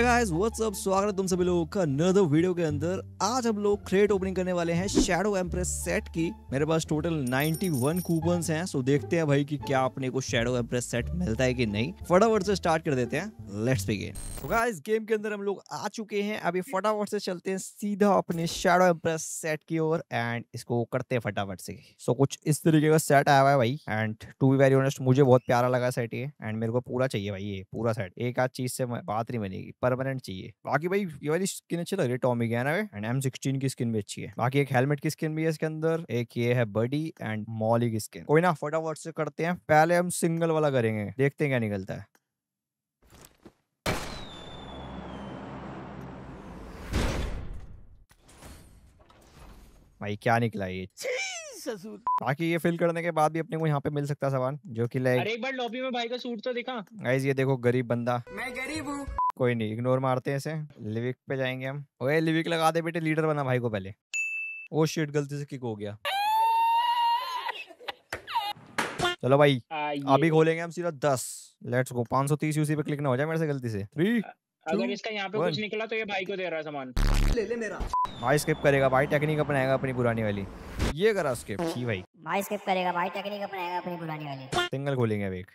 Guys what's up स्वागत है तुम सभी लोगों का नदर वीडियो के अंदर आज हम लोग क्रेट ओपनिंग करने वाले हैं शेडो एम्प्रेस सेट की मेरे पास टोटल 91 कूपन्स हैं सो देखते हैं भाई कि क्या अपने को शेडो एम्प्रेस सेट मिलता है कि नहीं फटाफट से स्टार्ट कर देते हैं लेट्स बिगिन तो गाइस गेम के अंदर हम लोग आ चुके हैं अभी फटाफट से चलते हैं सीधा अपने शेडो एम्प्रेस सेट की ओर एंड इसको करते हैं फटाफट से सो so, कुछ इस तरीके का सेट आया हुआ है भाई and to be very honest मुझे बहुत प्यारा लगा सेट ये एंड मेरे को पूरा चाहिए भाई ये पूरा सेट एक आध चीज से बात नहीं बनेगी परमानेंट चाहिए बाकी भाई ये वाली स्किन अच्छी लग रही है Tommy gun and M sixteen की स्किन भी अच्छी है बाकी एक हेलमेट की स्किन भी है इसके अंदर एक ये है बडी एंड मॉली की स्किन कोई ना फटाफट से करते हैं पहले हम सिंगल वाला करेंगे देखते हैं क्या निकलता है भाई क्या निकला ये ससुर बाकी ये फिल करने के बाद भी अपने को यहाँ पे मिल सकता सामान जो की लाइक एक बार लॉबी में भाई का सूट तो दिखा गाइस ये देखो गरीब बंदा मैं गरीब हूँ कोई नहीं इग्नोर मारते हैं इसे लिविक पे जाएंगे हम ओए लिविक लगा दे बेटे लीडर बना भाई को पहले ओ oh शिट गलती से किक हो गया चलो भाई अभी खोलेंगे हम सीधा दस लेट्स गो पांच सौ तीस यूसी पे क्लिक ना हो जाए मेरे से गलती से थ्री अगर इसका यहाँ पे कुछ निकला तो ये भाई को दे रहा है सामान ले ले मेरा भाई स्किप करेगा भाई टेक्निक अपनाएगा अपनी पुरानी वाली ये करा स्किप भाई भाई स्किप करेगा भाई टेक्निक अपनाएगा अपनी पुरानी वाली सिंगल खोलेंगे अब एक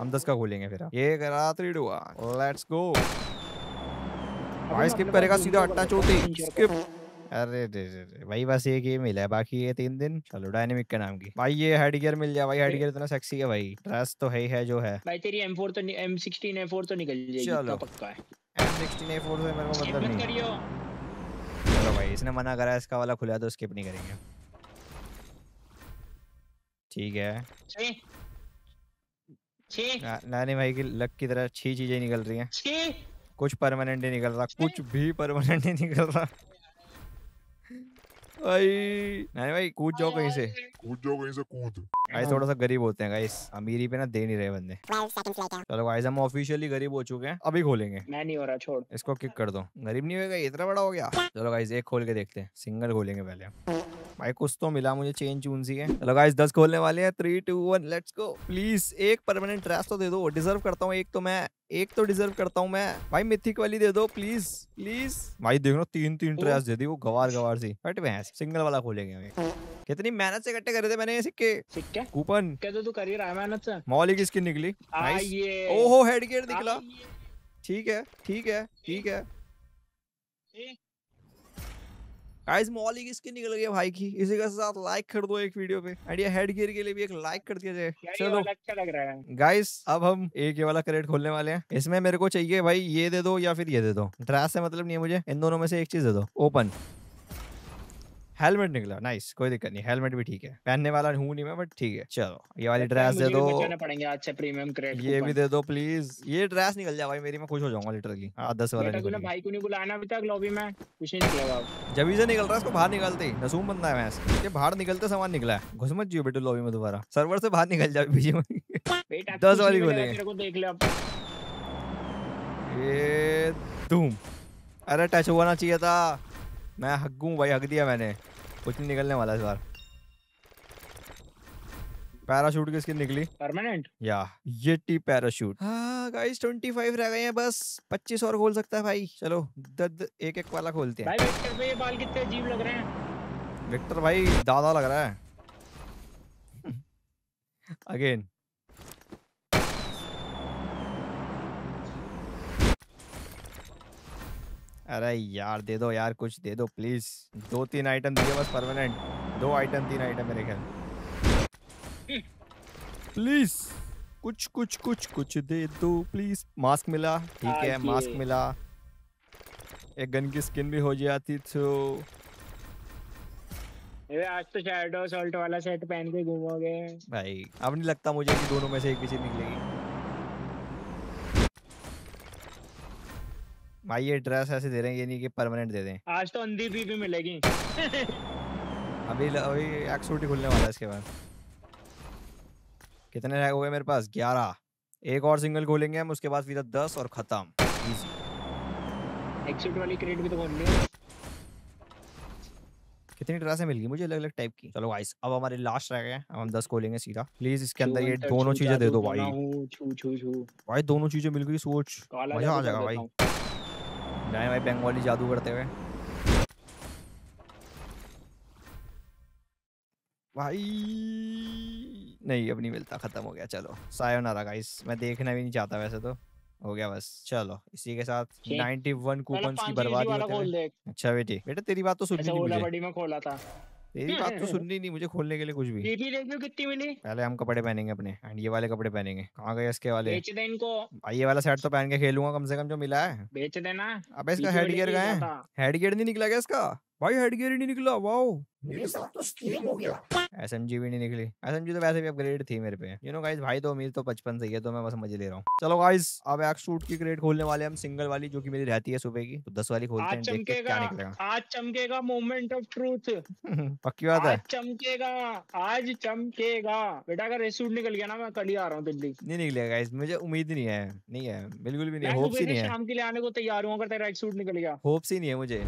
हम दस का खोलेंगे फिर ये करा थ्री टू लेट्स गो भाई स्किप करेगा सीधा अट्टा चोटी स्किप अरे दे दे दे भाई बस एक ही मिला है बाकी ये तीन दिन चलो डायनेमिक के नाम की भाई ये हेड गियर मिल जाए भाई हेड गियर इतना सेक्सी है भाई ड्रेस तो है ही है जो है भाई तेरी M4 तो M16 M4 तो निकल जाएगी चलो तो पक्का है मेरे को मतलब नहीं चलो भाई इसने मना करा इसका वाला खुला तो स्किप नहीं करेंगे ठीक है ना, छी भाई की लक की तरह छी चीजें निकल रही हैं कुछ परमानेंट ही निकल रहा कुछ भी परमानेंट ही निकल रहा नहीं भाई कूद जाओ कहीं से कूद जाओ कहीं से कूद गाइस हाँ। थोड़ा सा गरीब होते हैं गाइस अमीरी पे ना दे नहीं रहे बंदे चलो गाइस हम ऑफिशियली गरीब हो चुके हैं अभी खोलेंगे मैं नहीं हो रहा छोड़ इसको किक कर दो गरीब नहीं होगा इतना बड़ा हो गया चलो गाइस एक खोल के देखते हैं सिंगल खोलेंगे पहले भाई कुछ तो मिला मुझे चेंज चून सी है चलो गाइस दस खोलने वाले हैं three two one let's go please एक परमानेंट ड्रेस तो दे दो डिजर्व करता हूँ एक तो मैं एक तो डिजर्व करता हूँ मैं भाई मिथिक वाली दे दो प्लीज प्लीज भाई देख लो तीन तीन ट्रैश दे दी वो गवार गवार सी हट भैंस सिंगल वाला खोलेंगे कितनी मेहनत से इकट्ठे करे थे मैंने ये सिक्के सिक्के कूपन कहते तू कर ही रहा है मेहनत से मौली की स्किन निकली ओहो हेड गेट निकला ठीक है ठीक है ठीक है गाइस की इसकी निकल गई भाई की इसी के साथ लाइक कर दो एक वीडियो पे एंड ये हेड गियर के लिए भी एक लाइक कर दिया जाए चलो अच्छा लग रहा है गाइस अब हम एक ये वाला क्रेट खोलने वाले हैं इसमें मेरे को चाहिए भाई ये दे दो या फिर ये दे दो ड्रेस से मतलब नहीं है मुझे इन दोनों में से एक चीज दे दो ओपन हेलमेट निकला नाइस कोई दिक्कत नहीं हेलमेट भी ठीक है पहनने वाला हूँ नहीं मैं बट ठीक है चलो ये वाली तो ड्रेस दे दो अच्छे प्रीमियम ये भी दे दो प्लीज ये ड्रेस निकल जाए भाई मेरी मैं खुश हो जाऊंगा लिटरली हाँ, दस वाला भाई को नहीं बुलाना अभी तक लॉबी में कुछ नहीं निकलेगा जब से निकल रहा है उसको बाहर निकलते ही नसूम बंदा है मैं बाहर निकलते सामान निकला है घुस मत जियो बेटो लॉबी में दोबारा सर्वर से बाहर निकल जाए बीजे में दस वाली बोलेंगे ये धूम अरे टच हुआ ना चाहिए था मैं हकूँ भाई हक दिया मैंने कुछ नहीं निकलने वाला इस बार पैराशूट की स्किन निकली परमानेंट या ये टी पैराशूट हाँ गाइस 25 रह गए हैं बस 25 और खोल सकता है भाई चलो दद एक एक वाला खोलते हैं भाई विक्टर भाई तो ये बाल कितने अजीब लग रहे हैं विक्टर भाई दादा लग रहा है अगेन अरे यार दे दो यार कुछ दे दो प्लीज दो तीन आइटम दिए बस परमानेंट दो आइटम तीन आइटम मेरे ख्याल प्लीज कुछ कुछ कुछ कुछ दे दो प्लीज मास्क मिला ठीक है मास्क मिला एक गन की स्किन भी हो जाती तो आज तो शैडो सॉल्ट वाला सेट पहन के घूमोगे भाई अब नहीं लगता मुझे कि दोनों में से एक भी चीज निकलेगी भाई ये ड्रेस ऐसे दे रहे हैं ये नहीं कि परमानेंट दे दें आज तो अंधी भी भी मिलेगी अभी अभी एक एक्सूटी खुलने वाला है इसके बाद कितने रह गए मेरे पास ग्यारह एक और सिंगल खोलेंगे हम उसके बाद फिर दस और खत्म इजी एक्सूट वाली क्रेट भी तो खोल लिया कितनी ड्रेसें मिल गई मुझे अलग अलग टाइप की चलो गाइस अब हमारे लास्ट रह गए अब हम दस को लेंगे सीधा प्लीज इसके अंदर ये दोनों चीजें दे दो भाई छू छू छू भाई दोनों चीजें मिल गई सोच मजा आ जाएगा भाई जाए भाई बैंक वाली जादू करते हुए भाई नहीं अब नहीं मिलता ख़त्म हो गया चलो सायोनारा गाइस मैं देखना भी नहीं चाहता वैसे तो हो गया बस चलो इसी के साथ 91 कूपन्स की बर्बादी अच्छा बेटी बेटा तेरी बात तो सुननी अच्छा, नहीं मुझे में खोला था मेरी हम्म, बात तो हम्म, हम्म। सुननी नहीं मुझे खोलने के लिए कुछ भी तेरी कितनी मिली पहले हम कपड़े पहनेंगे अपने एंड ये वाले कपड़े पहनेंगे कहाँ गए इसके वाले बेच दे इनको भाई ये वाला सेट तो पहन के खेलूंगा कम से कम जो मिला है बेच देना अब इसका हेड गियर गए हेड गियर नहीं निकला गया इसका भाई हेडगियर ही नहीं निकला वाओ एस एम जी भी नहीं निकली एस एम जी तो वैसे भी अपग्रेड थी मेरे पे यू नो गाइस भाई तो उम्मीद तो बचपन से ही है तो मैं बस मजे ले रहा हूँ चलो गाइस अब एक सूट की क्रेड खोलने वाले हम सिंगल वाली जो कि मेरी रहती है सुबह की तो दस वाली खोलते हैं देखते क्या निकलेगा आज चमकेगा मोमेंट ऑफ ट्रूथ पक्की बात है चमकेगा आज चमकेगा बेटा अगर सूट निकल गया ना मैं कल ही आ रहा हूँ दिल्ली नहीं निकलेगा गाइस मुझे उम्मीद नहीं है नहीं है बिल्कुल भी नहीं होप्स ही नहीं है शाम के लिए आने को तैयार हूँ अगर तेरा एक सूट निकल गया होप्स ही नहीं है मुझे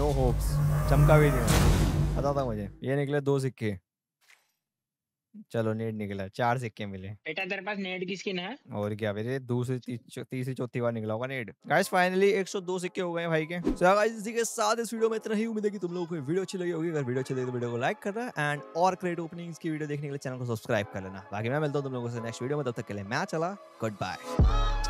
नो होप्स चमका भी नहीं पता था मुझे ये निकले दो सिक्के चलो नेट निकला चार सिक्के मिले बेटा तेरे पास नेट की स्किन है और क्या मेरे दूसरी तीसरी चौथी बार निकला होगा नेट गाइस फाइनली 102 सिक्के हो गए भाई के सो गाइस इसी के साथ इस वीडियो में इतना ही उम्मीद है कि तुम लोगों को वीडियो अच्छी लगी होगी अगर वीडियो अच्छी लगी तो वीडियो को लाइक करना एंड और क्रिएट ओपनिंग्स की वीडियो देखने के लिए चैनल को सब्सक्राइब कर लेना बाकी मैं मिलता हूं तुम लोगों से नेक्स्ट वीडियो में तब तक के लिए मैं चला गुड बाय